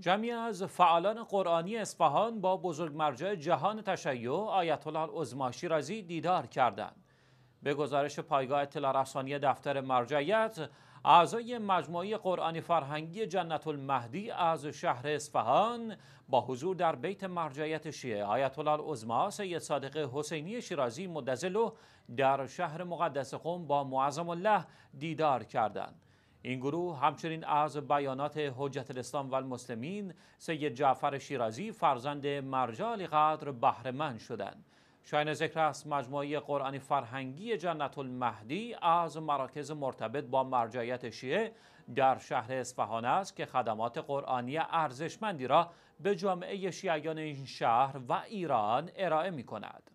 جمعی از فعالان قرآنی اصفهان با بزرگ مرجع جهان تشیع آیت الله عظماشی شیرازی دیدار کردند. به گزارش پایگاه اطلاع رسانی دفتر مرجعیت اعضای مجموعه قرآنی فرهنگی جنت المهدی از شهر اصفهان با حضور در بیت مرجعیت شیعه آیت الله عظما سید صادق حسینی شیرازی مدزلو در شهر مقدس قم با معظم الله دیدار کردند. این گروه همچنین از بیانات حجت الاسلام و المسلمین سید جعفر شیرازی فرزند مرجال قدر بهرهمند شدند شاین ذکر است مجموعه قرآنی فرهنگی جنت المهدی از مراکز مرتبط با مرجعیت شیعه در شهر اصفهان است که خدمات قرآنی ارزشمندی را به جامعه شیعیان این شهر و ایران ارائه می کند.